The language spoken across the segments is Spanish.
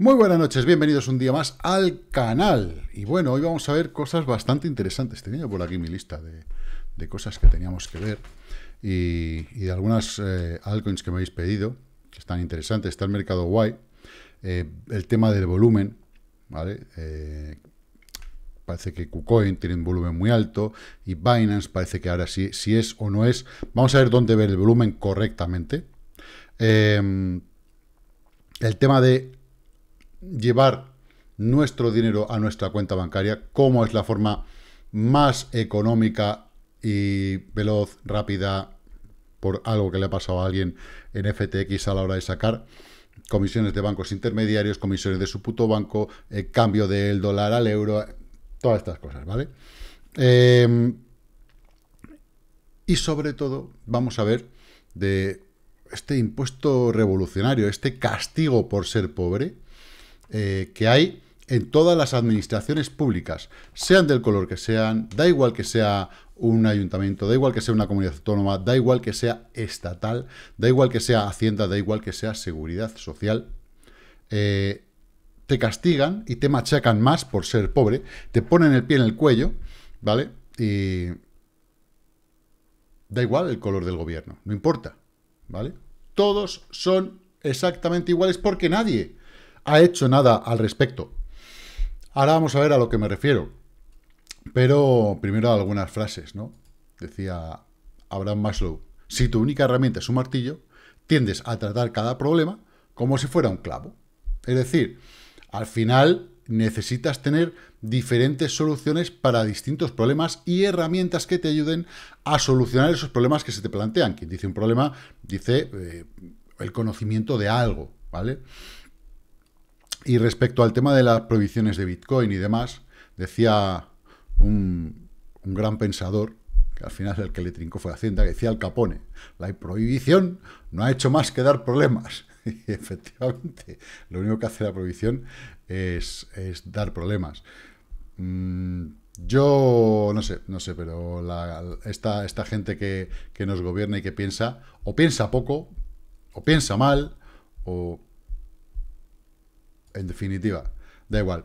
Muy buenas noches, bienvenidos un día más al canal. Y bueno, hoy vamos a ver cosas bastante interesantes. Tenía por aquí mi lista de, cosas que teníamos que ver y, de algunas eh, altcoins que me habéis pedido, que están interesantes. Está el mercado guay, eh, el tema del volumen, ¿vale? Eh, parece que KuCoin tiene un volumen muy alto y Binance parece que ahora sí, si es o no es. Vamos a ver dónde ver el volumen correctamente. el tema de llevar nuestro dinero a nuestra cuenta bancaria, cómo es la forma más económica y veloz, rápida, por algo que le ha pasado a alguien en FTX a la hora de sacar comisiones de bancos intermediarios, comisiones de su puto banco, eh, cambio del dólar al euro, todas estas cosas, ¿vale? Em, y sobre todo, vamos a ver de este impuesto revolucionario, este castigo por ser pobre, eh, que hay en todas las administraciones públicas, sean del color que sean, da igual que sea un ayuntamiento, da igual que sea una comunidad autónoma, da igual que sea estatal, da igual que sea Hacienda, da igual que sea Seguridad Social, eh, te castigan y te machacan más por ser pobre, te ponen el pie en el cuello, ¿vale? Y da igual el color del gobierno, no importa, ¿vale? Todos son exactamente iguales porque nadie ha hecho nada al respecto. Ahora vamos a ver a lo que me refiero. Pero primero algunas frases, ¿no? Decía Abraham Maslow, si tu única herramienta es un martillo, tiendes a tratar cada problema como si fuera un clavo. Es decir, al final necesitas tener diferentes soluciones para distintos problemas y herramientas que te ayuden a solucionar esos problemas que se te plantean. Quien dice un problema, dice eh, el conocimiento de algo, ¿vale? Y respecto al tema de las prohibiciones de Bitcoin y demás, decía un, un gran pensador, que al final el que le trincó fue Hacienda, que decía Al Capone, la prohibición no ha hecho más que dar problemas. Y efectivamente, lo único que hace la prohibición es, dar problemas. Mm, yo no sé, no sé, pero esta, gente que, que, nos gobierna y que piensa, o piensa poco, o piensa mal, o en definitiva, da igual.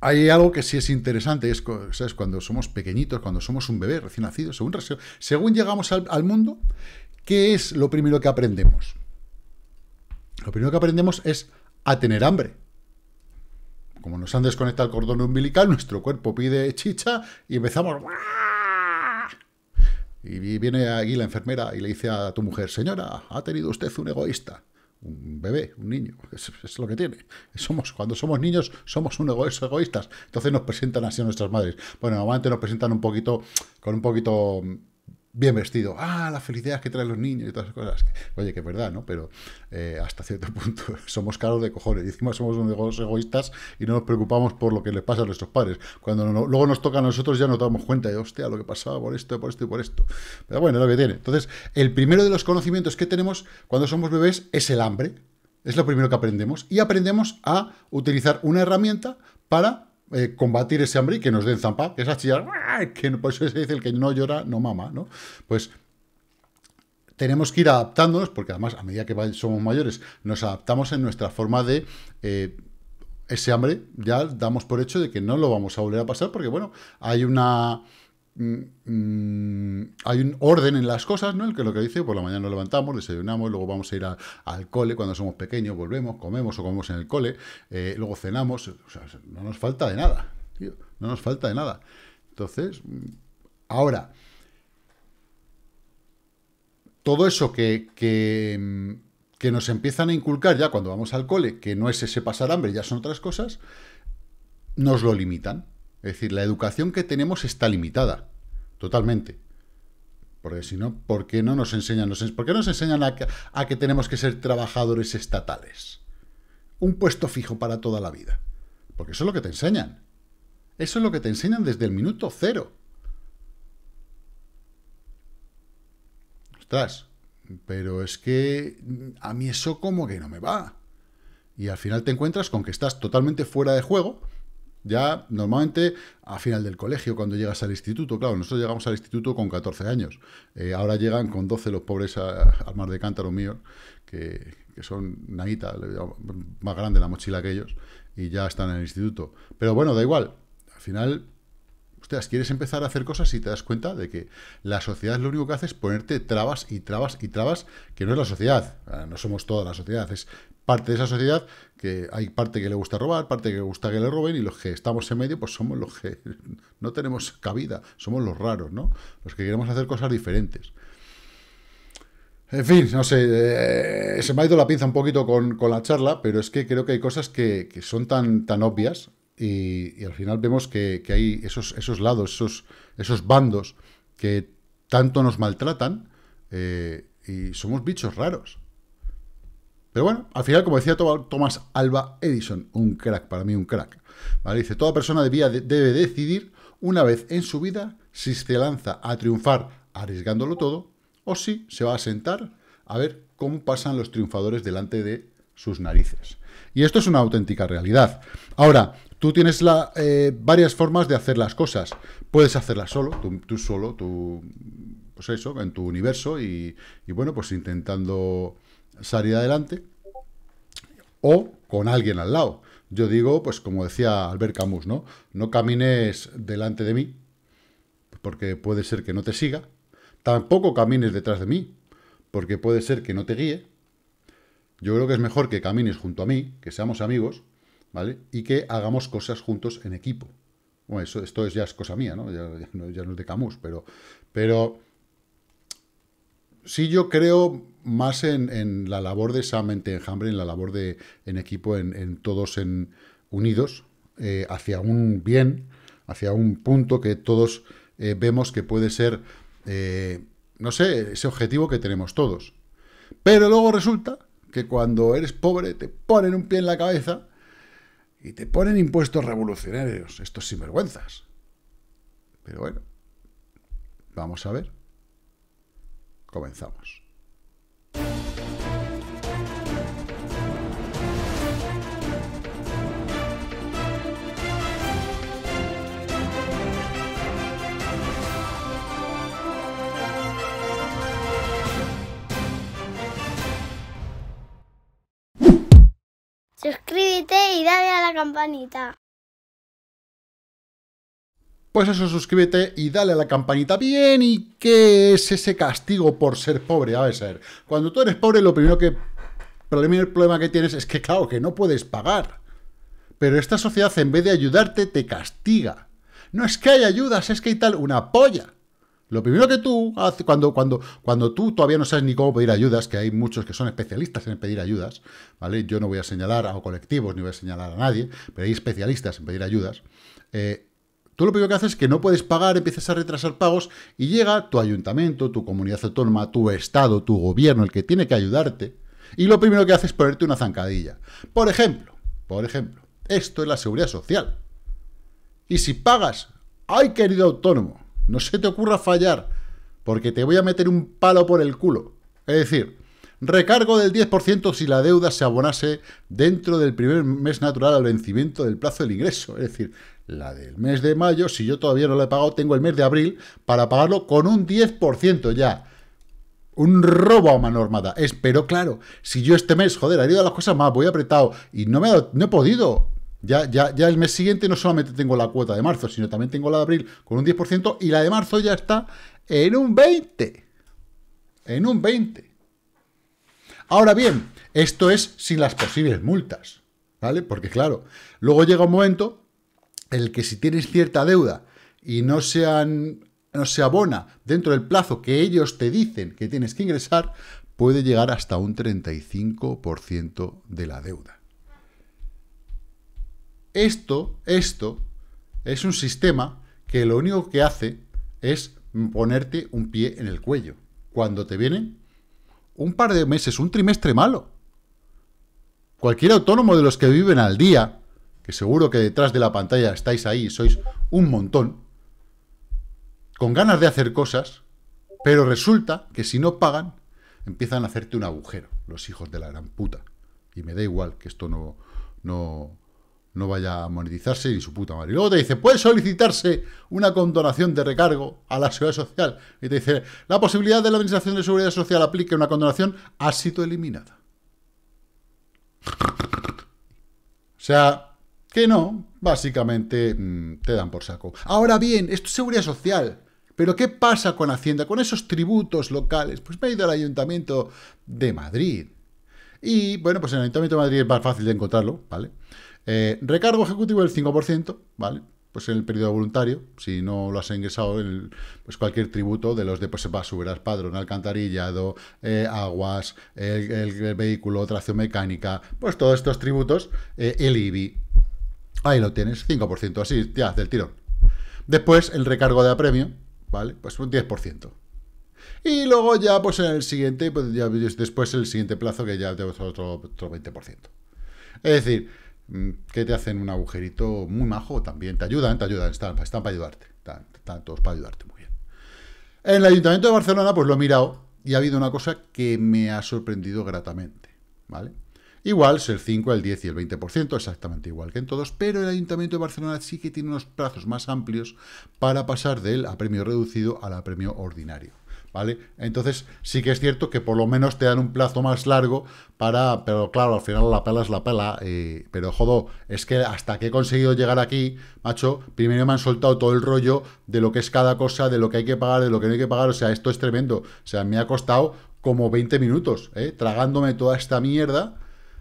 Hay algo que sí es interesante, es cuando somos pequeñitos, cuando somos un bebé recién nacido, según, según llegamos al, al mundo, ¿qué es lo primero que aprendemos? Lo primero que aprendemos es a tener hambre. Como nos han desconectado el cordón umbilical, nuestro cuerpo pide chicha y empezamos... Y viene aquí la enfermera y le dice a tu mujer, señora, ha tenido usted un egoísta un bebé, un niño, es, lo que tiene. Somos, cuando somos niños, somos unos egoístas. Entonces nos presentan así a nuestras madres. Bueno, normalmente nos presentan un poquito, con un poquito bien vestido, ah, La felicidad que traen los niños y todas esas cosas. Oye, que es verdad, ¿no? Pero eh, hasta cierto punto somos caros de cojones y encima somos unos egoístas y no nos preocupamos por lo que les pasa a nuestros padres. Cuando luego nos toca a nosotros ya nos damos cuenta de, hostia, lo que pasaba por esto, por esto y por esto. Pero bueno, es lo que tiene. Entonces, el primero de los conocimientos que tenemos cuando somos bebés es el hambre. Es lo primero que aprendemos. Y aprendemos a utilizar una herramienta para eh, combatir ese hambre y que nos den zampa, que es ah, que por eso se dice el que no llora, no mama, ¿no? Pues tenemos que ir adaptándonos, porque además a medida que somos mayores nos adaptamos en nuestra forma de... Eh, ese hambre ya damos por hecho de que no lo vamos a volver a pasar porque, bueno, hay una Mm, mm, hay un orden en las cosas, ¿no? El que lo que dice, por la mañana nos levantamos, desayunamos, luego vamos a ir al cole cuando somos pequeños, volvemos, comemos o comemos en el cole, eh, luego cenamos, o sea, no nos falta de nada, tío, no nos falta de nada. Entonces, mm, ahora, todo eso que, que, que nos empiezan a inculcar ya cuando vamos al cole, que no es ese pasar hambre, ya son otras cosas, nos lo limitan. Es decir, la educación que tenemos está limitada, totalmente. Porque si no, ¿por qué no nos enseñan? ¿Por qué nos enseñan a que, a que tenemos que ser trabajadores estatales? Un puesto fijo para toda la vida. Porque eso es lo que te enseñan. Eso es lo que te enseñan desde el minuto cero. Ostras, pero es que mm, a mí eso como que no me va. Y al final te encuentras con que estás totalmente fuera de juego ya normalmente a final del colegio, cuando llegas al instituto, claro, nosotros llegamos al instituto con 14 años. Eh, ahora llegan con 12 los pobres al mar de cántaro mío, que, son naguita, más grande la mochila que ellos, y ya están en el instituto. Pero bueno, da igual. Al final Ustedes quieres empezar a hacer cosas y te das cuenta de que la sociedad lo único que hace es ponerte trabas y trabas y trabas, que no es la sociedad, no somos toda la sociedad, es parte de esa sociedad que hay parte que le gusta robar, parte que le gusta que le roben y los que estamos en medio pues somos los que no tenemos cabida, somos los raros, ¿no? Los que queremos hacer cosas diferentes. En fin, no sé, eh, se me ha ido la pinza un poquito con, la charla, pero es que creo que hay cosas que, son tan, tan obvias y, al final vemos que, hay esos, esos lados, esos, esos bandos que tanto nos maltratan eh, y somos bichos raros. Pero bueno, al final, como decía Thomas Alba Edison, un crack, para mí un crack. Dice, toda persona debía, debe decidir una vez en su vida si se lanza a triunfar arriesgándolo todo o si se va a sentar a ver cómo pasan los triunfadores delante de sus narices. Y esto es una auténtica realidad. Ahora, tú tienes eh, varias formas de hacer las cosas. Puedes hacerlas solo, tú, solo, tú, pues eso, en tu universo y, y, bueno, pues intentando salir adelante o con alguien al lado. Yo digo, pues como decía Albert Camus, ¿no? No camines delante de mí, porque puede ser que no te siga. Tampoco camines detrás de mí, porque puede ser que no te guíe. Yo creo que es mejor que camines junto a mí, que seamos amigos, y que hagamos cosas juntos en equipo. Bueno, eso, esto es, ya es cosa mía, ¿no? Ya, no, es de Camus, pero, pero sí yo creo más en, la labor de esa en Hambre, en la labor de en equipo, en, todos en unidos, eh, hacia un bien, hacia un punto que todos eh, vemos que puede ser, eh, no sé, ese objetivo que tenemos todos. Pero luego resulta que cuando eres pobre te ponen un pie en la cabeza y te ponen impuestos revolucionarios, estos sinvergüenzas. Pero bueno, vamos a ver. Comenzamos. suscríbete y dale a la campanita. Pues eso, suscríbete y dale a la campanita. Bien, ¿y qué es ese castigo por ser pobre? A ver, Cuando tú eres pobre, lo primero que. El primer problema que tienes es que, claro, que no puedes pagar. Pero esta sociedad, en vez de ayudarte, te castiga. No es que hay ayudas, es que hay tal una polla. Lo primero que tú haces cuando, cuando, cuando tú todavía no sabes ni cómo pedir ayudas, que hay muchos que son especialistas en pedir ayudas, ¿vale? Yo no voy a señalar a colectivos ni voy a señalar a nadie, pero hay especialistas en pedir ayudas. Eh, tú lo primero que haces es que no puedes pagar, empiezas a retrasar pagos y llega tu ayuntamiento, tu comunidad autónoma, tu estado, tu gobierno, el que tiene que ayudarte, y lo primero que haces es ponerte una zancadilla. Por ejemplo, por ejemplo, esto es la seguridad social. Y si pagas, ¡ay querido autónomo! No se te ocurra fallar, porque te voy a meter un palo por el culo. Es decir, recargo del 10% si la deuda se abonase dentro del primer mes natural al vencimiento del plazo del ingreso. Es decir, la del mes de mayo, si yo todavía no la he pagado, tengo el mes de abril para pagarlo con un 10% ya. Un robo a mano armada. pero claro, si yo este mes, joder, he ido a las cosas más, voy apretado y no, me no he podido ya, el mes siguiente no solamente tengo la cuota de marzo, sino también tengo la de abril con un 10% y la de marzo ya está en un 20%. En un 20%. Ahora bien, esto es sin las posibles multas, ¿vale? Porque claro, luego llega un momento en el que si tienes cierta deuda y no, no se abona dentro del plazo que ellos te dicen que tienes que ingresar, puede llegar hasta un 35% de la deuda. Esto, esto, es un sistema que lo único que hace es ponerte un pie en el cuello. Cuando te vienen un par de meses, un trimestre malo. Cualquier autónomo de los que viven al día, que seguro que detrás de la pantalla estáis ahí, sois un montón, con ganas de hacer cosas, pero resulta que si no pagan, empiezan a hacerte un agujero, los hijos de la gran puta. Y me da igual que esto no, no, no vaya a monetizarse ni su puta madre. Y luego te dice, puede solicitarse una condonación de recargo a la Seguridad Social. Y te dice, la posibilidad de la Administración de Seguridad Social aplique una condonación ha sido eliminada. O sea, que no, básicamente mm, te dan por saco. Ahora bien, esto es Seguridad Social. Pero ¿qué pasa con Hacienda? Con esos tributos locales. Pues me he ido al Ayuntamiento de Madrid. Y bueno, pues en el Ayuntamiento de Madrid es más fácil de encontrarlo, ¿vale? Eh, recargo ejecutivo del 5%, ¿vale? Pues en el periodo voluntario, si no lo has ingresado, el, pues cualquier tributo de los de pues, al padrón, alcantarillado, eh, aguas, el, vehículo, tracción mecánica, pues todos estos tributos, eh, el IBI. Ahí lo tienes, 5%, así, ya, del tirón. Después, el recargo de apremio, ¿vale? Pues un 10%. Y luego ya, pues en el siguiente, pues ya después el siguiente plazo que ya te otro, otro 20%. Es decir, Mm, que te hacen un agujerito muy majo, también te ayudan, te ayudan, están, para ayudarte, están, todos para ayudarte, muy bien. En el Ayuntamiento de Barcelona, pues lo he mirado y ha habido una cosa que me ha sorprendido gratamente, ¿vale? Igual es el 5, el 10 y el 20%, exactamente igual que en todos, pero el Ayuntamiento de Barcelona sí que tiene unos plazos más amplios para pasar del a premio reducido al a premio ordinario. ¿vale? Entonces sí que es cierto que por lo menos te dan un plazo más largo para, pero claro, al final la pela es la pela, pero jodo, es que hasta que he conseguido llegar aquí, macho, primero me han soltado todo el rollo de lo que es cada cosa, de lo que hay que pagar, de lo que no hay que pagar, o sea, esto es tremendo, o sea, me ha costado como 20 minutos, ¿eh? tragándome toda esta mierda,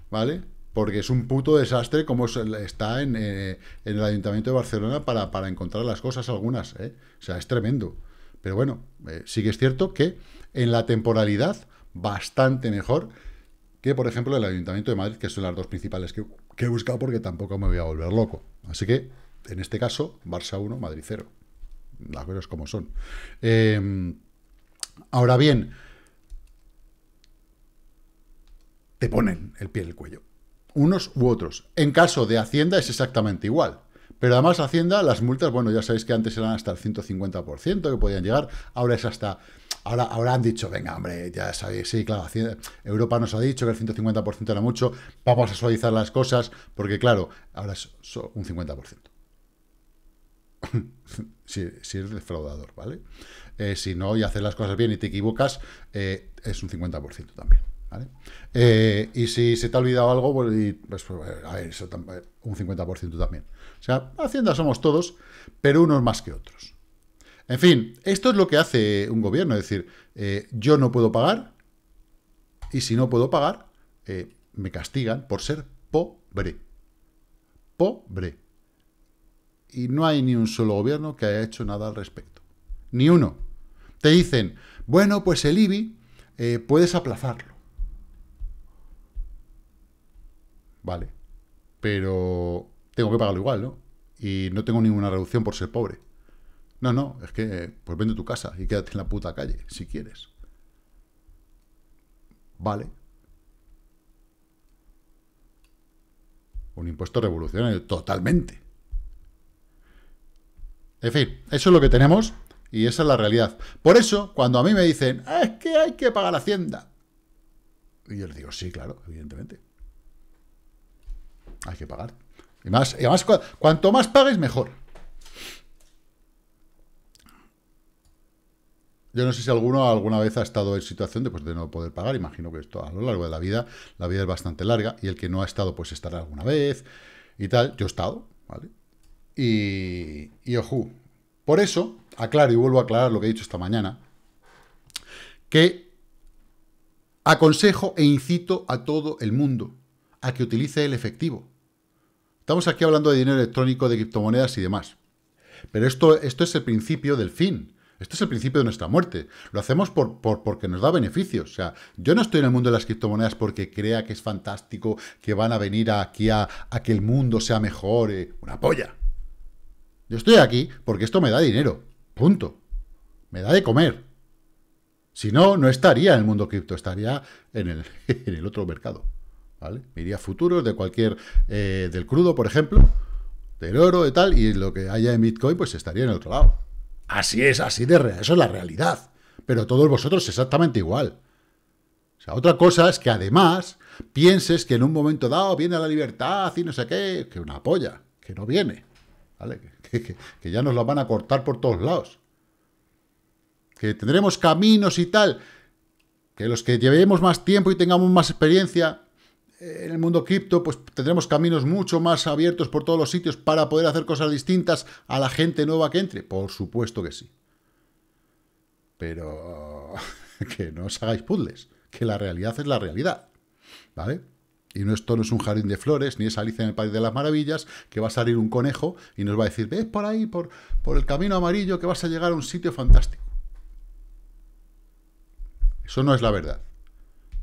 ¿vale? porque es un puto desastre como está eh, en, el Ayuntamiento de Barcelona para, para encontrar las cosas algunas. ¿eh? O sea, es tremendo. Pero bueno, eh, sí que es cierto que en la temporalidad, bastante mejor que, por ejemplo, el Ayuntamiento de Madrid, que son las dos principales que, he buscado porque tampoco me voy a volver loco. Así que, en este caso, Barça 1, Madrid 0. Las cosas como son. Em, ahora bien, te ponen el pie en el cuello. Unos u otros. En caso de Hacienda es exactamente igual. Pero además Hacienda, las multas, bueno, ya sabéis que antes eran hasta el 150% que podían llegar, ahora es hasta... Ahora, ahora han dicho, venga, hombre, ya sabéis, sí, claro, Hacienda, Europa nos ha dicho que el 150% era mucho, vamos a suavizar las cosas, porque claro, ahora es un 50%. si, si, eres defraudador, ¿vale? Eh, si no y haces las cosas bien y te equivocas, eh, es un 50% también. ¿Vale? Eh, y si se te ha olvidado algo, pues, pues, pues a ver, eso, un 50% también. O sea, Hacienda somos todos, pero unos más que otros. En fin, esto es lo que hace un gobierno, es decir, eh, yo no puedo pagar y si no puedo pagar, eh, me castigan por ser pobre. Pobre. Y no hay ni un solo gobierno que haya hecho nada al respecto. Ni uno. Te dicen, bueno, pues el IBI eh, puedes aplazarlo. Vale. Pero tengo que pagarlo igual, ¿no? Y no tengo ninguna reducción por ser pobre. No, no, es que pues vende tu casa y quédate en la puta calle, si quieres. Vale. Un impuesto revolucionario, totalmente. En fin, eso es lo que tenemos y esa es la realidad. Por eso, cuando a mí me dicen, ah, es que hay que pagar Hacienda. Y yo les digo, sí, claro, evidentemente. Hay que pagar. Y, más, además, cuanto más pagues, mejor. Yo no sé si alguno alguna vez ha estado en situación de, pues, de no poder pagar. Imagino que esto a lo largo de la vida, la vida es bastante larga. Y el que no ha estado, pues estará alguna vez y tal. Yo he estado, ¿vale? Y, y ojo, por eso, aclaro y vuelvo a aclarar lo que he dicho esta mañana, que aconsejo e incito a todo el mundo a que utilice el efectivo. Estamos aquí hablando de dinero electrónico, de criptomonedas y demás. Pero esto, esto es el principio del fin. Esto es el principio de nuestra muerte. Lo hacemos por, porque nos da beneficios. O sea, yo no estoy en el mundo de las criptomonedas porque crea que es fantástico, que van a venir aquí a, que el mundo sea mejor. Eh, una polla. Yo estoy aquí porque esto me da dinero. Punto. Me da de comer. Si no, no estaría en el mundo cripto, estaría en el otro mercado. ¿vale? futuros de cualquier, eh, del crudo, por ejemplo, del oro y tal, y lo que haya en Bitcoin, pues estaría en el otro lado. Así es, así de real, eso es la realidad. Pero todos vosotros exactamente igual. O sea, otra cosa es que además pienses que en un momento dado viene la libertad y no sé qué, que una polla, que no viene, Que, ya nos la van a cortar por todos lados. Que tendremos caminos y tal, que los que llevemos más tiempo y tengamos más experiencia, en el mundo cripto, pues tendremos caminos mucho más abiertos por todos los sitios para poder hacer cosas distintas a la gente nueva que entre. Por supuesto que sí. Pero que no os hagáis puzzles, que la realidad es la realidad. ¿Vale? Y no, esto no es un jardín de flores, ni es Alicia en el País de las Maravillas, que va a salir un conejo y nos va a decir, ves por ahí, por, por el camino amarillo, que vas a llegar a un sitio fantástico. Eso no es la verdad.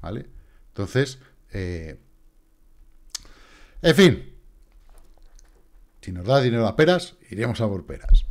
¿Vale? Entonces, eh, en fin, si nos da dinero a peras, iremos a por peras.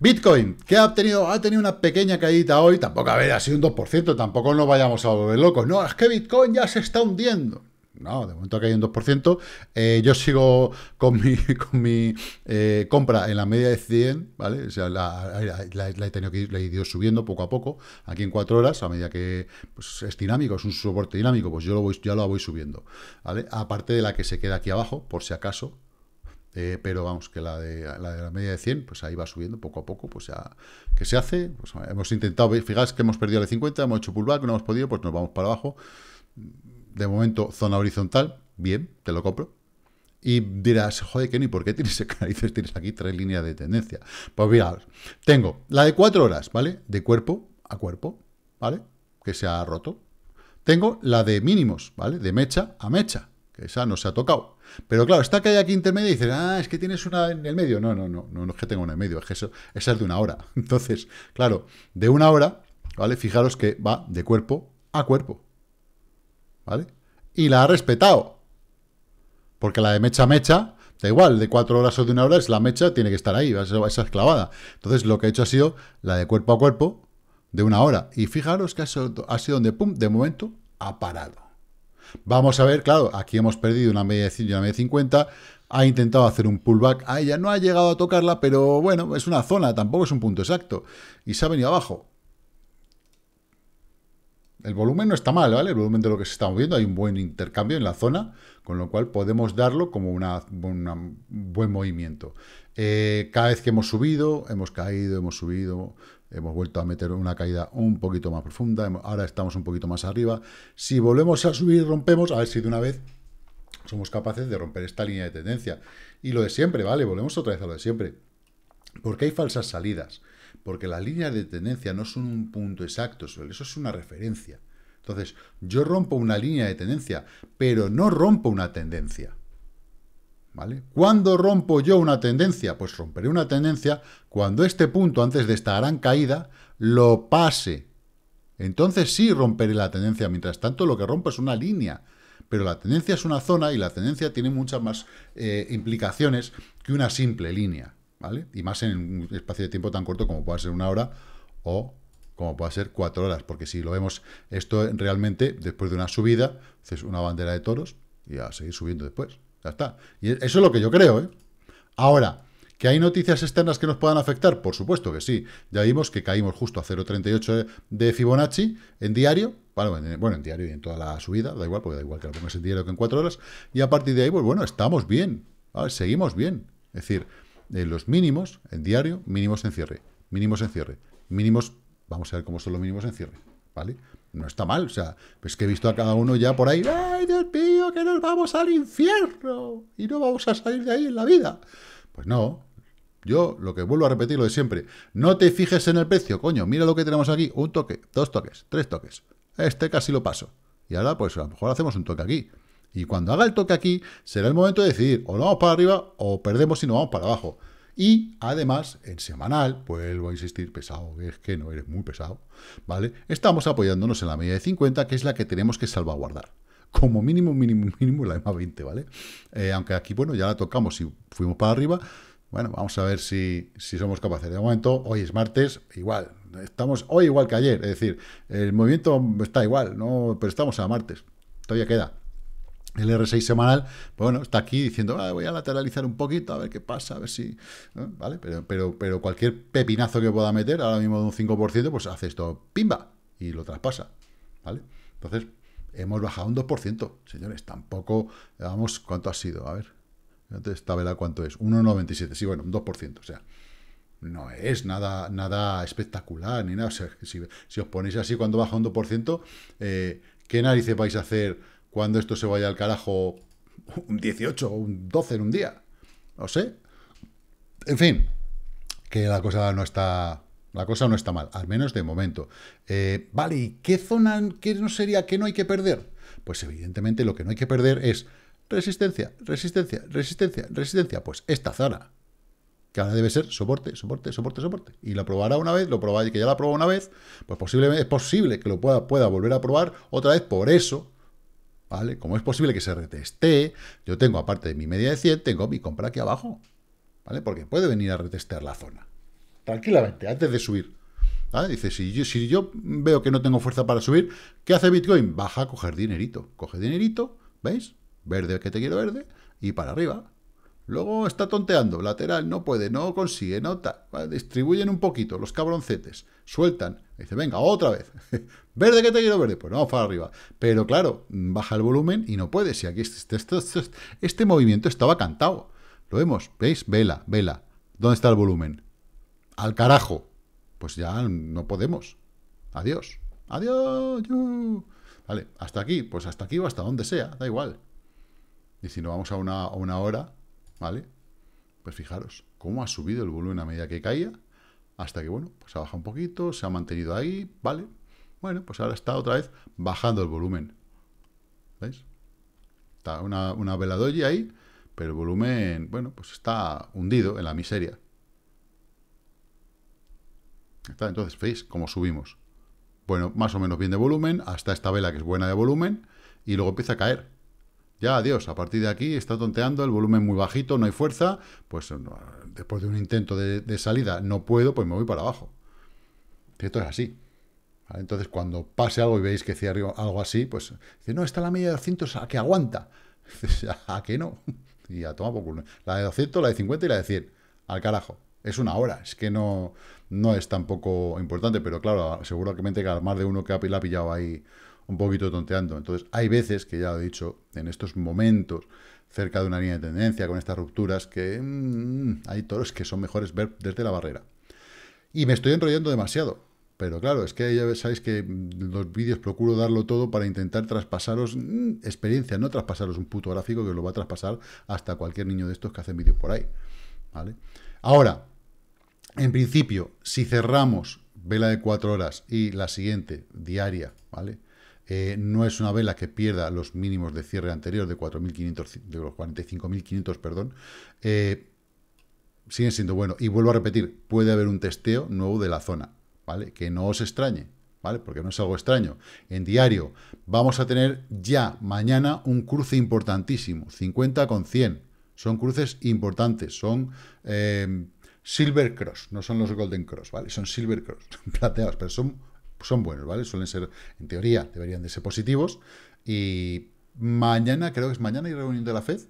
Bitcoin, que ha tenido, ha tenido una pequeña caída hoy, tampoco, a ver, ha sido un 2%, tampoco nos vayamos a volver locos. No, es que Bitcoin ya se está hundiendo. No, de momento que hay un 2%. Eh, yo sigo con mi, con mi eh, compra en la media de 100, ¿vale? O sea, la, he tenido que ir, he ido subiendo poco a poco, aquí en cuatro horas, a medida que pues, es dinámico, es un soporte dinámico, pues yo lo voy, ya lo voy subiendo, ¿vale? Aparte de la que se queda aquí abajo, por si acaso, eh, pero vamos, que la de, la de la media de 100, pues ahí va subiendo poco a poco, pues ya, ¿qué se hace? Pues hemos intentado, fijaos que hemos perdido la 50, hemos hecho pullback, no hemos podido, pues nos vamos para abajo, de momento, zona horizontal, bien, te lo compro. Y dirás, joder, Kenny, ¿por qué tienes carices, Tienes aquí tres líneas de tendencia. Pues mira, tengo la de cuatro horas, ¿vale? De cuerpo a cuerpo, ¿vale? Que se ha roto. Tengo la de mínimos, ¿vale? De mecha a mecha, que esa no se ha tocado. Pero claro, está que hay aquí intermedia y dices, ah, es que tienes una en el medio. No, no, no, no, no es que tenga una en el medio, es que eso, esa es de una hora. Entonces, claro, de una hora, ¿vale? Fijaros que va de cuerpo a cuerpo. ¿vale? Y la ha respetado. Porque la de mecha a mecha, da igual, de cuatro horas o de una hora es la mecha, tiene que estar ahí, va a es clavada. Entonces lo que ha hecho ha sido la de cuerpo a cuerpo de una hora. Y fijaros que ha sido donde, pum, de momento ha parado. Vamos a ver, claro, aquí hemos perdido una media de, media de 50, ha intentado hacer un pullback a ella, no ha llegado a tocarla, pero bueno, es una zona, tampoco es un punto exacto. Y se ha venido abajo. El volumen no está mal, ¿vale? El volumen de lo que se está moviendo, hay un buen intercambio en la zona, con lo cual podemos darlo como un buen movimiento. Eh, cada vez que hemos subido, hemos caído, hemos subido, hemos vuelto a meter una caída un poquito más profunda, ahora estamos un poquito más arriba. Si volvemos a subir, rompemos, a ver si de una vez somos capaces de romper esta línea de tendencia. Y lo de siempre, ¿vale? Volvemos otra vez a lo de siempre. Porque hay falsas salidas porque las líneas de tendencia no son un punto exacto, eso es una referencia. Entonces, yo rompo una línea de tendencia, pero no rompo una tendencia. ¿Vale? ¿Cuándo rompo yo una tendencia? Pues romperé una tendencia cuando este punto, antes de esta gran caída, lo pase. Entonces sí romperé la tendencia. Mientras tanto, lo que rompo es una línea. Pero la tendencia es una zona y la tendencia tiene muchas más eh, implicaciones que una simple línea. ¿vale? Y más en un espacio de tiempo tan corto como pueda ser una hora o como pueda ser cuatro horas, porque si lo vemos, esto realmente, después de una subida, haces una bandera de toros y a seguir subiendo después. Ya está. Y eso es lo que yo creo, ¿eh? Ahora, ¿Que hay noticias externas que nos puedan afectar? Por supuesto que sí. Ya vimos que caímos justo a 0.38 de Fibonacci en diario. Bueno, en diario y en toda la subida, da igual, porque da igual que lo pongas en diario que en cuatro horas. Y a partir de ahí, pues bueno, estamos bien. Seguimos bien. Es decir, los mínimos en diario, mínimos en cierre, mínimos en cierre, mínimos, vamos a ver cómo son los mínimos en cierre, ¿vale? No está mal, o sea, es pues que he visto a cada uno ya por ahí, ¡ay, Dios mío, que nos vamos al infierno! Y no vamos a salir de ahí en la vida. Pues no, yo lo que vuelvo a repetir lo de siempre, no te fijes en el precio, coño, mira lo que tenemos aquí, un toque, dos toques, tres toques, este casi lo paso. Y ahora, pues a lo mejor hacemos un toque aquí, y cuando haga el toque aquí, será el momento de decidir o lo vamos para arriba o perdemos y no vamos para abajo. Y además, en semanal, vuelvo a insistir, pesado, es que no eres muy pesado, ¿vale? Estamos apoyándonos en la media de 50, que es la que tenemos que salvaguardar. Como mínimo, mínimo, mínimo, la más 20, ¿vale? Eh, aunque aquí, bueno, ya la tocamos y fuimos para arriba. Bueno, vamos a ver si, si somos capaces. De momento, hoy es martes, igual, estamos hoy igual que ayer, es decir, el movimiento está igual, no, pero estamos a martes, todavía queda el R6 semanal, pues bueno, está aquí diciendo, ah, voy a lateralizar un poquito, a ver qué pasa, a ver si... ¿Vale? Pero, pero, cualquier pepinazo que pueda meter, ahora mismo de un 5%, pues hace esto, pimba, y lo traspasa. ¿Vale? Entonces, hemos bajado un 2%, señores, tampoco... Vamos, ¿cuánto ha sido? A ver, esta vela cuánto es, 1,97, sí, bueno, un 2%, o sea... No es nada, nada espectacular ni nada. si, os ponéis así cuando baja un 2%, eh, ¿qué narices vais a hacer cuando esto se vaya al carajo un 18 o un 12 en un día. No sé. En fin, que la cosa no está la cosa no está mal, al menos de momento. Eh, vale, ¿y qué zona qué no sería que no hay que perder? Pues evidentemente lo que no hay que perder es resistencia, resistencia, resistencia, resistencia. Pues esta zona, que ahora debe ser soporte, soporte, soporte, soporte. Y lo probará una vez, lo probará que ya la probó una vez, pues posiblemente es posible que lo pueda, pueda volver a probar otra vez. Por eso ¿vale? Como es posible que se reteste, yo tengo, aparte de mi media de 100, tengo mi compra aquí abajo, ¿vale? Porque puede venir a retestear la zona, tranquilamente, antes de subir. Dice, si yo, si yo veo que no tengo fuerza para subir, ¿qué hace Bitcoin? Baja a coger dinerito, coge dinerito, ¿veis? Verde que te quiero verde, y para arriba. Luego está tonteando, lateral, no puede, no consigue, nota, ¿vale? distribuyen un poquito los cabroncetes, sueltan, dice, venga, otra vez, Verde, que te quiero verde. Pues vamos para arriba. Pero claro, baja el volumen y no puede. Si aquí este, este, este, este, movimiento estaba cantado. Lo vemos, ¿veis? Vela, vela. ¿Dónde está el volumen? Al carajo. Pues ya no podemos. Adiós. Adiós. Vale, hasta aquí. Pues hasta aquí o hasta donde sea, da igual. Y si no vamos a una, a una hora, ¿vale? Pues fijaros, cómo ha subido el volumen a medida que caía. Hasta que, bueno, pues ha bajado un poquito, se ha mantenido ahí, ¿vale? Bueno, pues ahora está otra vez bajando el volumen. ¿Veis? Está una, una hoy ahí, pero el volumen, bueno, pues está hundido en la miseria. ¿Está? Entonces, ¿veis cómo subimos? Bueno, más o menos bien de volumen, hasta esta vela que es buena de volumen, y luego empieza a caer. Ya, adiós, a partir de aquí está tonteando, el volumen muy bajito, no hay fuerza, pues eh, después de un intento de, de salida no puedo, pues me voy para abajo. Esto es así. Entonces, cuando pase algo y veis que cierro algo así, pues, dice, no, está la media de 200, ¿a que aguanta? ¿A qué no? Y a toma por La de 200, la de 50 y la de 100. Al carajo. Es una hora. Es que no, no es tampoco importante, pero claro, seguramente que más de uno que la ha pillado ahí un poquito tonteando. Entonces, hay veces que ya lo he dicho, en estos momentos cerca de una línea de tendencia, con estas rupturas, que mm, hay toros que son mejores ver desde la barrera. Y me estoy enrollando demasiado, pero claro, es que ya sabéis que los vídeos procuro darlo todo para intentar traspasaros mm, experiencia, no traspasaros un puto gráfico que os lo va a traspasar hasta cualquier niño de estos que hacen vídeos por ahí. ¿Vale? Ahora, en principio, si cerramos vela de 4 horas y la siguiente diaria, ¿vale? Eh, no es una vela que pierda los mínimos de cierre anterior de 4.500, de los 45.500, perdón, eh, siguen siendo bueno. Y vuelvo a repetir, puede haber un testeo nuevo de la zona. ¿vale? Que no os extrañe, ¿vale? Porque no es algo extraño. En diario vamos a tener ya mañana un cruce importantísimo, 50 con 100. Son cruces importantes, son em, Silver Cross, no son los Golden Cross, ¿vale? Son Silver Cross, plateados, pero son, son buenos, ¿vale? Suelen ser, en teoría, deberían de ser positivos. Y mañana, creo que es mañana, hay reunión de la FED.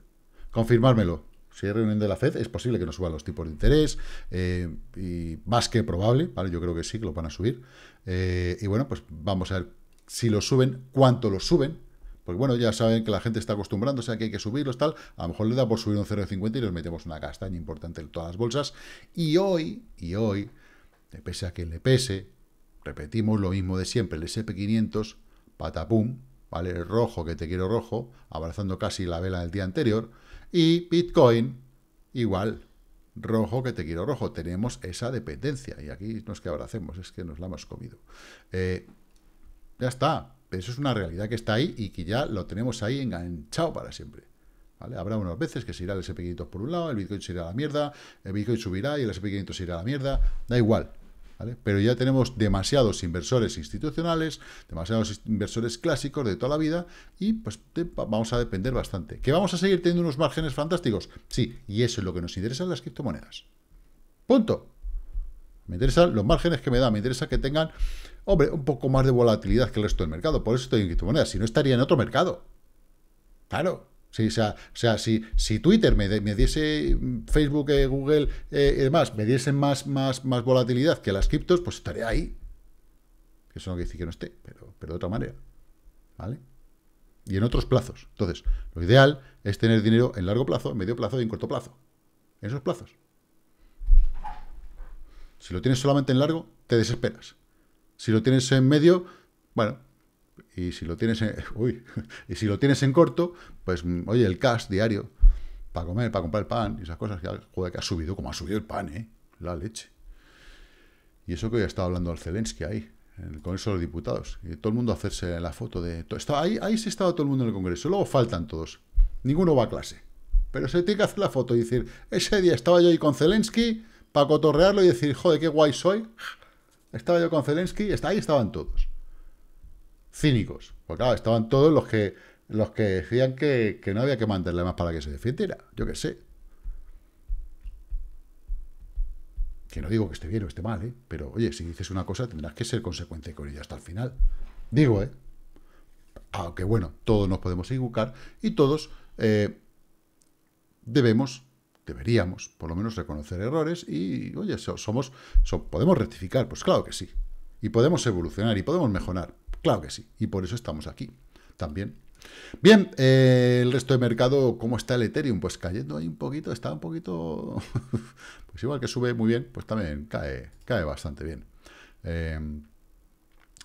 Confirmármelo, si hay reunión de la FED, es posible que no suban los tipos de interés, eh, y más que probable, ¿vale? Yo creo que sí, que lo van a subir. Eh, y bueno, pues vamos a ver si lo suben, cuánto lo suben, porque bueno, ya saben que la gente está acostumbrándose a que hay que subirlos, tal, a lo mejor le da por subir un 0,50 y nos metemos una castaña importante en todas las bolsas. Y hoy, y hoy, de pese a que le pese, repetimos lo mismo de siempre, el SP500, patapum, ¿vale? El rojo que te quiero rojo, abrazando casi la vela del día anterior, y Bitcoin, igual, rojo que te quiero rojo. Tenemos esa dependencia. Y aquí no es que abracemos, es que nos la hemos comido. Eh, ya está. Eso es una realidad que está ahí y que ya lo tenemos ahí enganchado para siempre. ¿Vale? Habrá unas veces que se irá el SP500 por un lado, el Bitcoin se irá a la mierda, el Bitcoin subirá y el SP500 se irá a la mierda. Da igual. Pero ya tenemos demasiados inversores institucionales, demasiados inversores clásicos de toda la vida y pues vamos a depender bastante. ¿Que vamos a seguir teniendo unos márgenes fantásticos? Sí, y eso es lo que nos interesa en las criptomonedas. Punto. Me interesan los márgenes que me da, me interesa que tengan, hombre, un poco más de volatilidad que el resto del mercado. Por eso estoy en criptomonedas, si no estaría en otro mercado. Claro o sea, si, Twitter me, me diese, Facebook, eh, Google eh, y demás, me diesen más, más, más volatilidad que las criptos, pues estaría ahí. Eso no quiere decir que no esté, pero, pero de otra manera. ¿Vale? Y en otros plazos. Entonces, lo ideal es tener dinero en largo plazo, en medio plazo y en corto plazo. En esos plazos. Si lo tienes solamente en largo, te desesperas. Si lo tienes en medio, bueno, y si lo tienes en, uy, y si lo tienes en corto, pues oye, el cash diario para comer, para comprar el pan y esas cosas, que, que ha subido como ha subido el pan, ¿eh? La leche. Y eso que hoy ha estado hablando al Zelensky ahí, en el Congreso de los Diputados. Y todo el mundo hacerse la foto de... Está, ahí, ahí se estaba todo el mundo en el Congreso. Luego faltan todos. Ninguno va a clase. Pero se tiene que hacer la foto y decir, ese día estaba yo ahí con Zelensky para cotorrearlo y decir, joder, qué guay soy. Estaba yo con Zelensky, está, ahí estaban todos cínicos. porque claro, estaban todos los que, los que decían que, no había que mandarle más para que se defendiera. Yo qué sé. Que no digo que esté bien o esté mal, ¿eh? Pero, oye, si dices una cosa, tendrás que ser consecuente con ella hasta el final. Digo, ¿eh? Aunque, bueno, todos nos podemos equivocar y todos eh, debemos, deberíamos, por lo menos, reconocer errores y, oye, somos, podemos rectificar. Pues claro que sí. Y podemos evolucionar y podemos mejorar. Claro que sí, y por eso estamos aquí también. Bien, eh, el resto de mercado, ¿cómo está el Ethereum? Pues cayendo ahí un poquito, está un poquito... pues igual que sube muy bien, pues también cae, cae bastante bien. Em,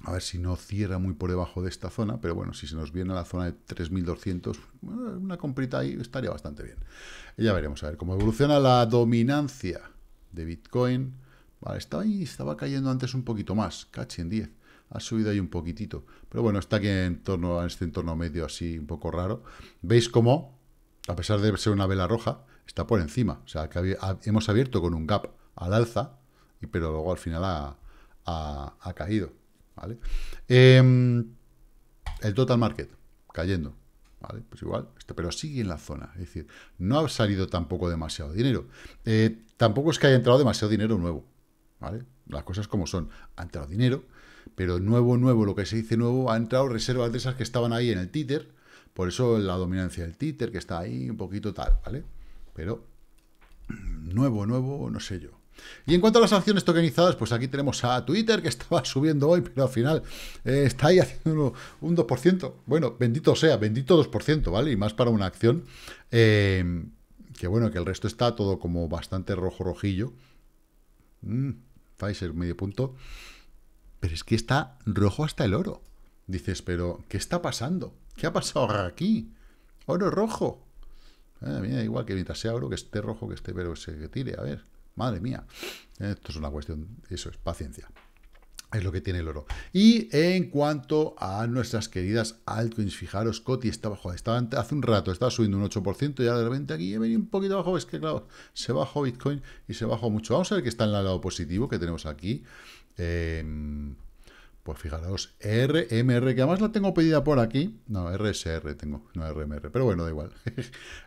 a ver si no cierra muy por debajo de esta zona, pero bueno, si se nos viene a la zona de 3.200, una comprita ahí estaría bastante bien. ya veremos, a ver cómo evoluciona la dominancia de Bitcoin. Vale, estaba ahí, estaba cayendo antes un poquito más, caché en 10 ha subido ahí un poquitito. Pero bueno, está aquí en, torno, a este entorno medio así un poco raro. ¿Veis cómo, a pesar de ser una vela roja, está por encima? O sea, que hemos abierto con un gap al alza, pero luego al final ha, caído. ¿vale? Em, el total market, cayendo. ¿Vale? Pues igual, este, pero sigue en la zona. Es decir, no ha salido tampoco demasiado dinero. Eh, tampoco es que haya entrado demasiado dinero nuevo. ¿Vale? Las cosas como son. Ha entrado dinero, pero nuevo, nuevo, lo que se dice nuevo, ha entrado reservas de esas que estaban ahí en el títer, por eso la dominancia del títer, que está ahí un poquito tal, ¿vale? Pero nuevo, nuevo, no sé yo. Y en cuanto a las acciones tokenizadas, pues aquí tenemos a Twitter, que estaba subiendo hoy, pero al final eh, está ahí haciendo un 2%. Bueno, bendito sea, bendito 2%, ¿vale? Y más para una acción eh, que, bueno, que el resto está todo como bastante rojo-rojillo. Mm, Pfizer, medio punto es que está rojo hasta el oro. Dices, pero ¿qué está pasando? ¿Qué ha pasado aquí? Oro rojo. Eh, da igual que mientras sea oro, que esté rojo, que esté, pero se que tire, a ver. Madre mía. Eh, esto es una cuestión, eso es, paciencia. Es lo que tiene el oro. Y en cuanto a nuestras queridas altcoins, fijaros, Coti está bajo. Estaba, hace un rato estaba subiendo un 8% y ahora de repente aquí he venido un poquito abajo. Es que, claro, se bajó Bitcoin y se bajó mucho. Vamos a ver que está en el lado positivo que tenemos aquí pues fijaros, RMR, que además la tengo pedida por aquí. No, RSR tengo, no RMR, pero bueno, da igual.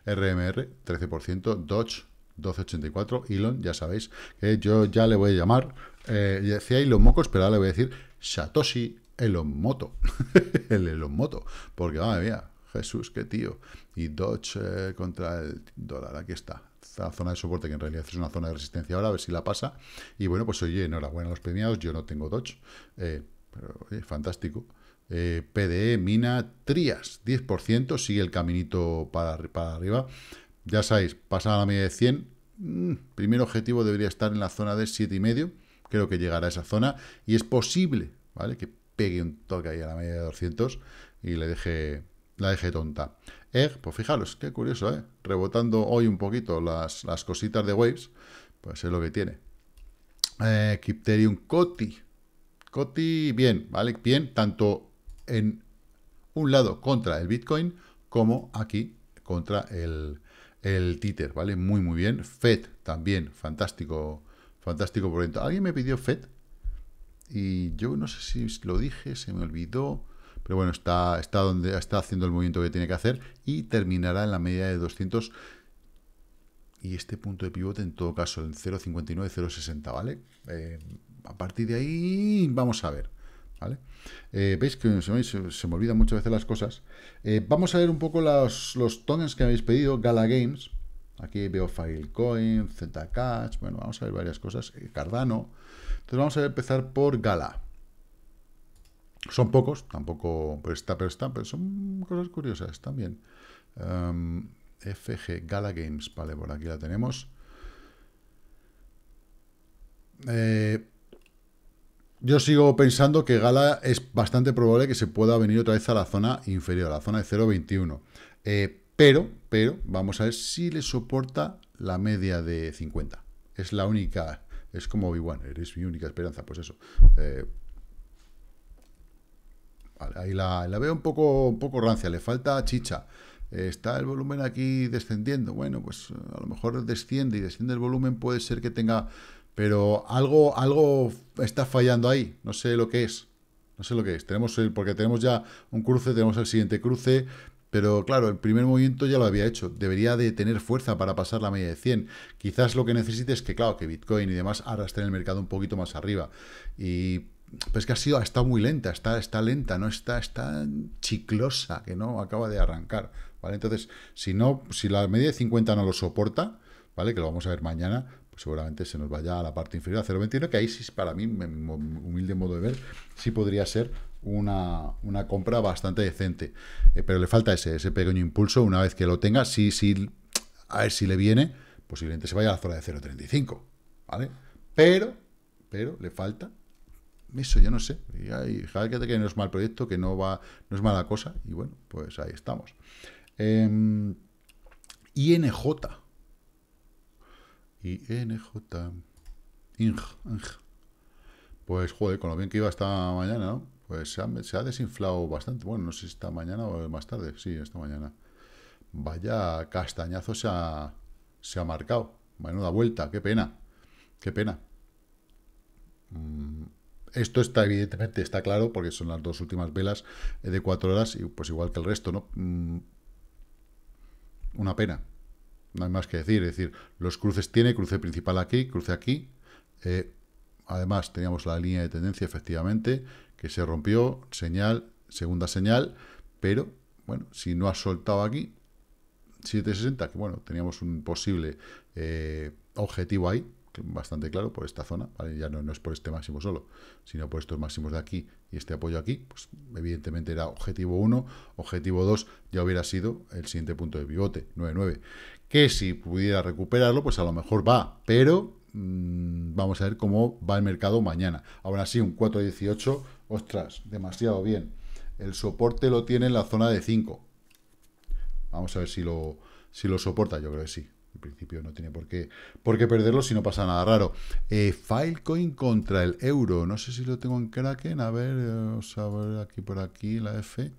RMR, 13%, Dodge, 1284, Elon, ya sabéis, que yo ya le voy a llamar, eh, decía Elon Mocos, pero ahora le voy a decir Satoshi Elon Moto, el Elon Moto, porque madre mía, Jesús, qué tío. Y Dodge eh, contra el dólar, aquí está, la zona de soporte, que en realidad es una zona de resistencia ahora, a ver si la pasa. Y bueno, pues oye, enhorabuena a los premiados, yo no tengo Dodge, eh, pero oye, fantástico. Eh, PDE, Mina, Trias, 10%, sigue el caminito para, para arriba. Ya sabéis, pasar la media de 100, mm, primer objetivo debería estar en la zona de 7,5, creo que llegará a esa zona, y es posible, ¿vale?, que pegue un toque ahí a la media de 200 y le deje, la deje tonta. Eh, pues fijaros, qué curioso, ¿eh? Rebotando hoy un poquito las, cositas de Waves, pues es lo que tiene. Eh, Kipterium Coti. Coti, bien, ¿vale? Bien, tanto en un lado contra el Bitcoin, como aquí contra el, el Tether, ¿vale? Muy, muy bien. FED también, fantástico, fantástico por dentro. ¿Alguien me pidió FED? Y yo no sé si lo dije, se me olvidó. Pero bueno, está, está, donde, está haciendo el movimiento que tiene que hacer y terminará en la media de 200. Y este punto de pivote, en todo caso, en 0.59, 0.60, ¿vale? Eh, a partir de ahí, vamos a ver. ¿Vale? Eh, veis que se me, olvidan muchas veces las cosas. Eh, vamos a ver un poco los, los tokens que habéis pedido, Gala Games. Aquí veo Filecoin, Zcash, bueno, vamos a ver varias cosas, Cardano. Entonces vamos a empezar por Gala. Son pocos, tampoco, pero está, pero está, pero son cosas curiosas también. Em, FG Gala Games, vale, por aquí la tenemos. Eh, yo sigo pensando que Gala es bastante probable que se pueda venir otra vez a la zona inferior, a la zona de 0.21. Eh, pero, pero, vamos a ver si le soporta la media de 50. Es la única, es como B1, eres mi única esperanza, pues eso. Eh, ahí la, veo un poco, un poco rancia, le falta chicha. Está el volumen aquí descendiendo. Bueno, pues eh, a lo mejor desciende y desciende el volumen, puede ser que tenga... Pero algo, algo está fallando ahí, no sé lo que es. No sé lo que es. Tenemos porque tenemos ya un cruce, tenemos el siguiente cruce, pero claro, el primer movimiento ya lo había hecho. Debería de tener fuerza para pasar la media de 100. Quizás lo que necesite es que, claro, que Bitcoin y demás arrastren el mercado un poquito más arriba. Y pues que ha sido, ha estado muy lenta, está, está lenta, no está, está chiclosa, que no acaba de arrancar. ¿vale? Entonces, si no, si la media de 50 no lo soporta, ¿vale? Que lo vamos a ver mañana, pues seguramente se nos vaya a la parte inferior a 0.21, que ahí sí, para mí, humilde modo de ver, sí podría ser una, compra bastante decente. Eh, pero le falta ese, ese pequeño impulso. Una vez que lo tenga, sí, sí, a ver si le viene, posiblemente se vaya a la zona de 0.35, ¿vale? Pero, pero le falta eso yo no sé. Y hay, fíjate que no es mal proyecto, que no va, no es mala cosa, y bueno, pues ahí estamos. Em, INJ. INJ. INJ. Pues joder, con lo bien que iba esta mañana, ¿no? Pues se ha, desinflado bastante. Bueno, no sé si esta mañana o más tarde. Sí, esta mañana. Vaya castañazo se ha, se ha marcado. Menuda vuelta, qué pena. Qué pena. Mm, esto está evidentemente, está claro, porque son las dos últimas velas eh, de cuatro horas, y pues igual que el resto, ¿no? Mm, una pena. No hay más que decir. Es decir, los cruces tiene, cruce principal aquí, cruce aquí. Eh, además, teníamos la línea de tendencia, efectivamente, que se rompió, señal, segunda señal, pero, bueno, si no ha soltado aquí, 760, que bueno, teníamos un posible eh, objetivo ahí, bastante claro, por esta zona, ya no, no, es por este máximo solo, sino por estos máximos de aquí y este apoyo aquí, pues evidentemente era objetivo 1, objetivo 2 ya hubiera sido el siguiente punto de pivote, 9-9, que si pudiera recuperarlo, pues a lo mejor va, pero mm, vamos a ver cómo va el mercado mañana. Ahora sí, un 4.18, ostras, demasiado bien. El soporte lo tiene en la zona de 5. Vamos a ver si lo, si lo soporta, yo creo que sí. En principio no tiene por qué, perderlo si no pasa nada raro. Eh, Filecoin contra el euro. No sé si lo tengo en Kraken. A ver, eh, vamos a ver aquí por aquí la F.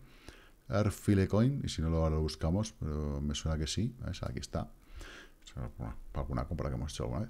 Arfilecoin. Y si no lo, buscamos, pero me suena que sí. Aquí está. Para alguna compra que hemos hecho alguna vez.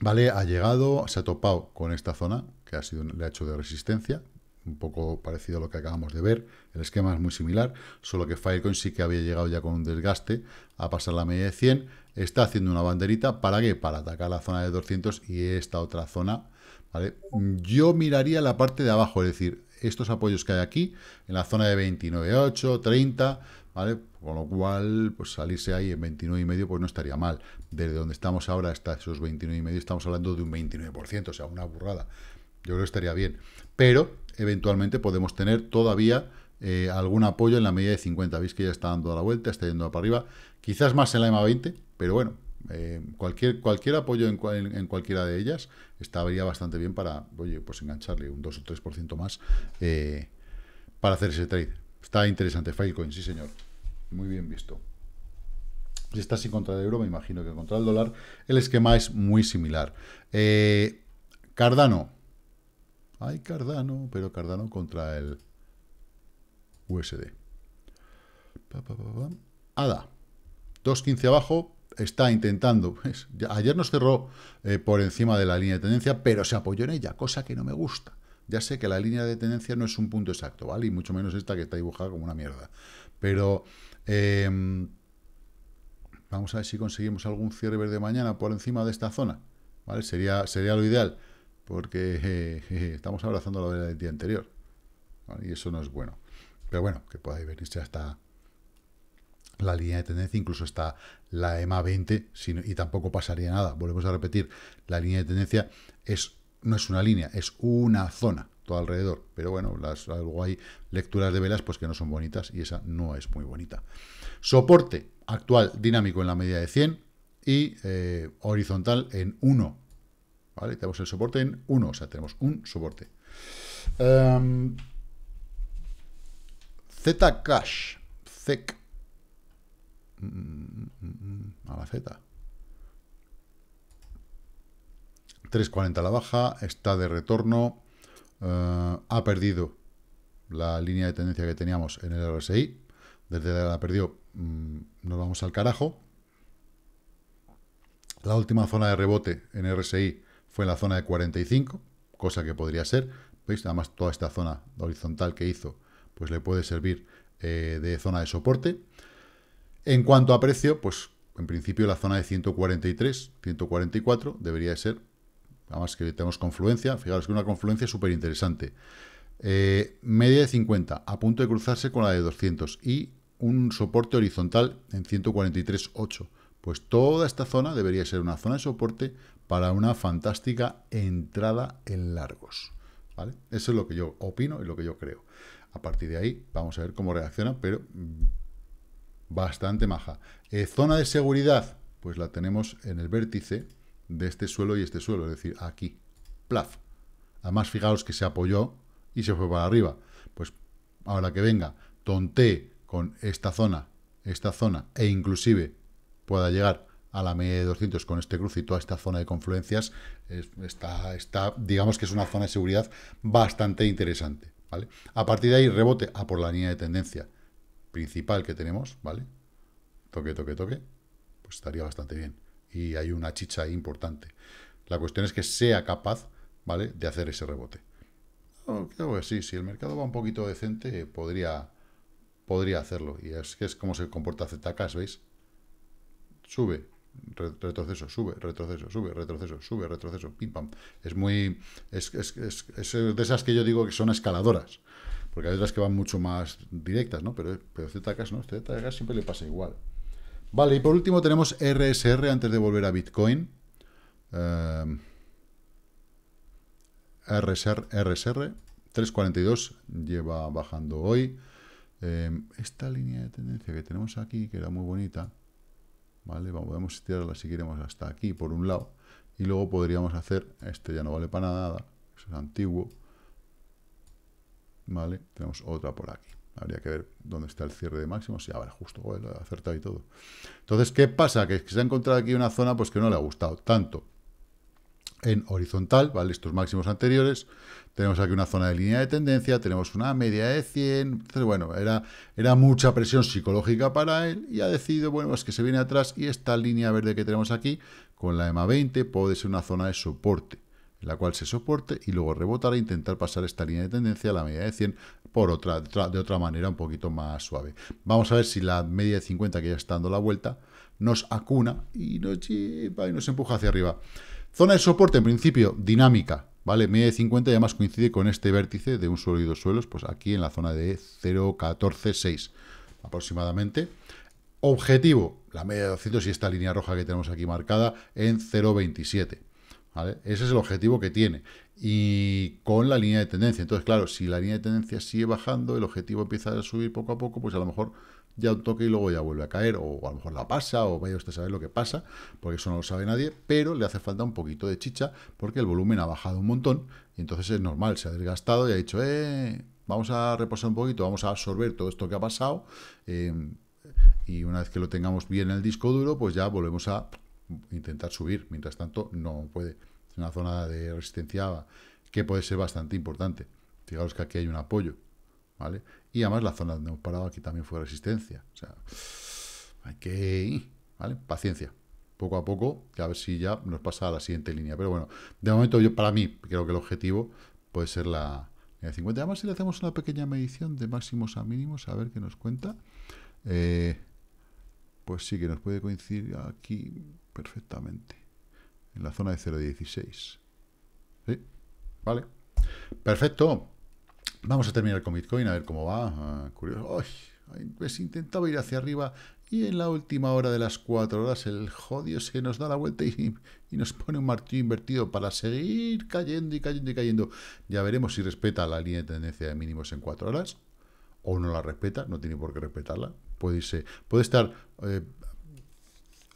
Vale, ha llegado, se ha topado con esta zona que ha sido, le ha hecho de resistencia, un poco parecido a lo que acabamos de ver, el esquema es muy similar, solo que Firecoin sí que había llegado ya con un desgaste a pasar la media de 100, está haciendo una banderita, ¿para qué? Para atacar la zona de 200 y esta otra zona, ¿vale? Yo miraría la parte de abajo, es decir, estos apoyos que hay aquí, en la zona de 29,8, 30, ¿vale? Con lo cual, pues salirse ahí en 29,5 pues no estaría mal. Desde donde estamos ahora hasta esos 29,5 estamos hablando de un 29%, o sea, una burrada. Yo creo que estaría bien. Pero eventualmente podemos tener todavía eh, algún apoyo en la medida de 50. Veis que ya está dando la vuelta, está yendo para arriba. Quizás más en la EMA 20, pero bueno, eh, cualquier, cualquier apoyo en, cualquiera de ellas estaría bastante bien para, oye, pues engancharle un 2 o 3% más eh, para hacer ese trade. Está interesante, Filecoin, sí señor. Muy bien visto. Si está así contra el euro, me imagino que contra el dólar el esquema es muy similar. Cardano, hay Cardano, pero Cardano contra el USD. Pa, 2.15 abajo, está intentando. Pues, ayer nos cerró eh, por encima de la línea de tendencia, pero se apoyó en ella, cosa que no me gusta. Ya sé que la línea de tendencia no es un punto exacto, ¿vale? Y mucho menos esta que está dibujada como una mierda. Pero em, vamos a ver si conseguimos algún cierre verde mañana por encima de esta zona, ¿vale? Sería, sería lo ideal porque estamos abrazando la del día anterior. Y eso no es bueno. Pero bueno, que podáis venirse hasta la línea de tendencia, incluso está la EMA 20, y tampoco pasaría nada. Volvemos a repetir, la línea de tendencia es, no es una línea, es una zona todo alrededor. Pero bueno, luego hay lecturas de velas pues que no son bonitas y esa no es muy bonita. Soporte actual dinámico en la medida de 100 y eh, horizontal en 1 tenemos el soporte en 1, o sea, tenemos un soporte. Em, Z-Cash. ZEC, mm, mm, mm, a la Z. 3.40 a la baja, está de retorno, eh, ha perdido la línea de tendencia que teníamos en el RSI, desde la, la perdió nos vamos al carajo. La última zona de rebote en RSI fue en la zona de 45, cosa que podría ser. ¿Veis? Además, toda esta zona horizontal que hizo, pues le puede servir eh, de zona de soporte. En cuanto a precio, pues en principio la zona de 143, 144 debería de ser. Además que tenemos confluencia, fijaros que una confluencia súper interesante. Eh, media de 50, a punto de cruzarse con la de 200 y un soporte horizontal en 143.8. Pues toda esta zona debería ser una zona de soporte para una fantástica entrada en largos. ¿vale? Eso es lo que yo opino y lo que yo creo. A partir de ahí vamos a ver cómo reacciona, pero mm, bastante maja. Eh, zona de seguridad, pues la tenemos en el vértice de este suelo y este suelo, es decir, aquí, plaf. Además, fijaos que se apoyó y se fue para arriba. Pues ahora que venga, tonté con esta zona, esta zona e inclusive pueda llegar a la media de 200 con este cruce y toda esta zona de confluencias, está, está, digamos que es una zona de seguridad bastante interesante. ¿vale? A partir de ahí, rebote a por la línea de tendencia principal que tenemos, ¿vale? Toque, toque, toque, pues estaría bastante bien. Y hay una chicha importante. La cuestión es que sea capaz, ¿vale?, de hacer ese rebote. creo sí, si el mercado va un poquito decente, podría, podría hacerlo. Y es que es como se comporta ZK, ¿veis? sube, retroceso, sube, retroceso, sube, retroceso, sube, retroceso, pim pam. Es muy. Es, de esas que yo digo que son escaladoras. Porque hay otras que van mucho más directas, ¿no? Pero, pero ZK no, ZK siempre le pasa igual. Vale, y por último tenemos RSR antes de volver a Bitcoin. RSR, RSR 3.42 lleva bajando hoy. Eh, esta línea de tendencia que tenemos aquí, que era muy bonita, ¿vale? podemos estirarla si queremos hasta aquí, por un lado, y luego podríamos hacer, este ya no vale para nada, es antiguo, ¿vale? Tenemos otra por aquí. Habría que ver dónde está el cierre de máximo si a ah, justo, acertado y todo. Entonces, ¿qué pasa? Que se ha encontrado aquí una zona pues que no le ha gustado tanto en horizontal, ¿vale? Estos máximos anteriores. Tenemos aquí una zona de línea de tendencia, tenemos una media de 100. bueno, era, era mucha presión psicológica para él y ha decidido, bueno, es que se viene atrás y esta línea verde que tenemos aquí, con la EMA 20, puede ser una zona de soporte, en la cual se soporte y luego rebotar e intentar pasar esta línea de tendencia a la media de 100 por otra, de otra manera un poquito más suave. Vamos a ver si la media de 50 que ya está dando la vuelta nos acuna y nos y nos empuja hacia arriba. Zona de soporte, en principio, dinámica, ¿vale? Media de 50 y además coincide con este vértice de un suelo y dos suelos, pues aquí en la zona de 0,14,6 aproximadamente. Objetivo, la media de 200 y esta línea roja que tenemos aquí marcada en 0,27. Ese es el objetivo que tiene. Y con la línea de tendencia. Entonces, claro, si la línea de tendencia sigue bajando, el objetivo empieza a subir poco a poco, pues a lo mejor ya un toque y luego ya vuelve a caer, o a lo mejor la pasa, o vaya usted a saber lo que pasa, porque eso no lo sabe nadie, pero le hace falta un poquito de chicha, porque el volumen ha bajado un montón, y entonces es normal, se ha desgastado y ha dicho, eh, vamos a reposar un poquito, vamos a absorber todo esto que ha pasado, eh, y una vez que lo tengamos bien en el disco duro, pues ya volvemos a intentar subir. Mientras tanto, no puede. Es una zona de resistencia que puede ser bastante importante. Fijaros que aquí hay un apoyo, ¿vale? Y además la zona donde hemos parado aquí también fue resistencia. O sea, hay que... ¿Vale? Paciencia. Poco a poco, a ver si ya nos pasa a la siguiente línea. Pero bueno, de momento yo para mí creo que el objetivo puede ser la línea 50. Además, si le hacemos una pequeña medición de máximos a mínimos, a ver qué nos cuenta. Eh, pues sí que nos puede coincidir aquí perfectamente. En la zona de 0.16. ¿Sí? Vale. Perfecto. Vamos a terminar con Bitcoin, a ver cómo va. Ah, curioso. Ay, pues intentaba ir hacia arriba y en la última hora de las 4 horas el jodio se nos da la vuelta y, y, nos pone un martillo invertido para seguir cayendo y cayendo y cayendo. Ya veremos si respeta la línea de tendencia de mínimos en cuatro horas o no la respeta, no tiene por qué respetarla. Puede, puede estar eh,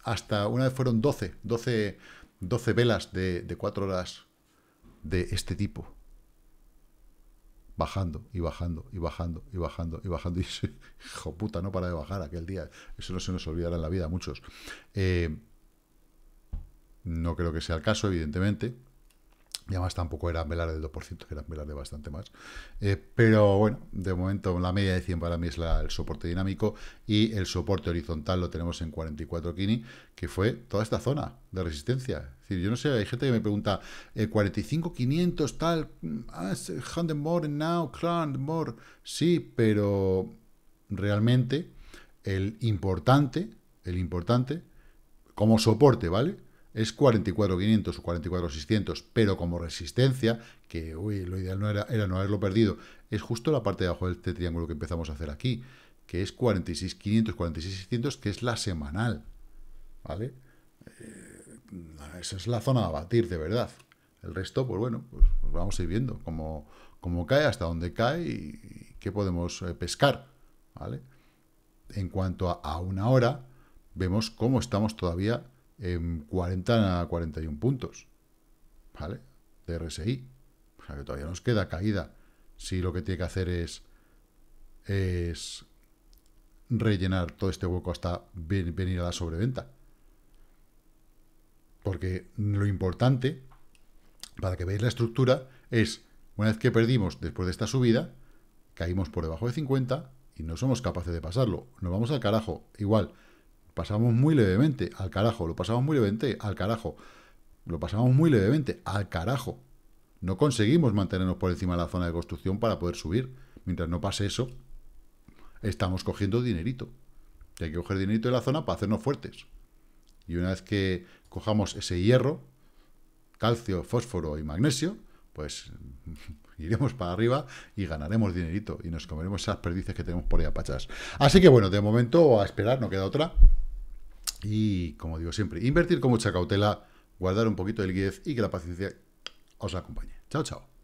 hasta una vez fueron 12, 12, 12 velas de, cuatro 4 horas de este tipo. Bajando y bajando y bajando y bajando y bajando. Y hijo puta, no para de bajar aquel día. Eso no se nos olvidará en la vida a muchos. Eh, no creo que sea el caso, evidentemente. Y además tampoco eran velas del 2%, eran velas de bastante más. Eh, pero bueno, de momento la media de 100 para mí es el soporte dinámico y el soporte horizontal lo tenemos en 44 Kini, que fue toda esta zona de resistencia. Es decir, yo no sé, hay gente que me pregunta, 45, eh, 500, tal, mm, ah, more now, clan more. Sí, pero realmente el importante, el importante, como soporte, ¿vale? es 44.500 o 44.600, pero como resistencia, que lo ideal no era, era, no haberlo perdido, es justo la parte de abajo de este triángulo que empezamos a hacer aquí, que es 46.500, 46.600, que es la semanal, ¿vale? Eh, esa es la zona a batir, de verdad. El resto, pues bueno, pues, pues vamos a ir viendo cómo, cae, hasta dónde cae y, qué podemos eh, pescar, ¿vale? En cuanto a una hora, vemos cómo estamos todavía en 40 a 41 puntos, ¿vale? De RSI. O sea que todavía nos queda caída. Si lo que tiene que hacer es, es rellenar todo este hueco hasta venir a la sobreventa. Porque lo importante, para que veáis la estructura, es una vez que perdimos después de esta subida, caímos por debajo de 50 y no somos capaces de pasarlo. Nos vamos al carajo. Igual, pasamos muy levemente, al carajo, lo pasamos muy levemente, al carajo, lo pasamos muy levemente, al carajo. No conseguimos mantenernos por encima de la zona de construcción para poder subir. Mientras no pase eso, estamos cogiendo dinerito. Y hay que coger dinerito de la zona para hacernos fuertes. Y una vez que cojamos ese hierro, calcio, fósforo y magnesio, pues iremos para arriba y ganaremos dinerito y nos comeremos esas perdices que tenemos por ahí a pachas. Así que bueno, de momento a esperar, no queda otra. Y como digo siempre, invertir con mucha cautela, guardar un poquito de liquidez y que la paciencia os acompañe. Chao, chao.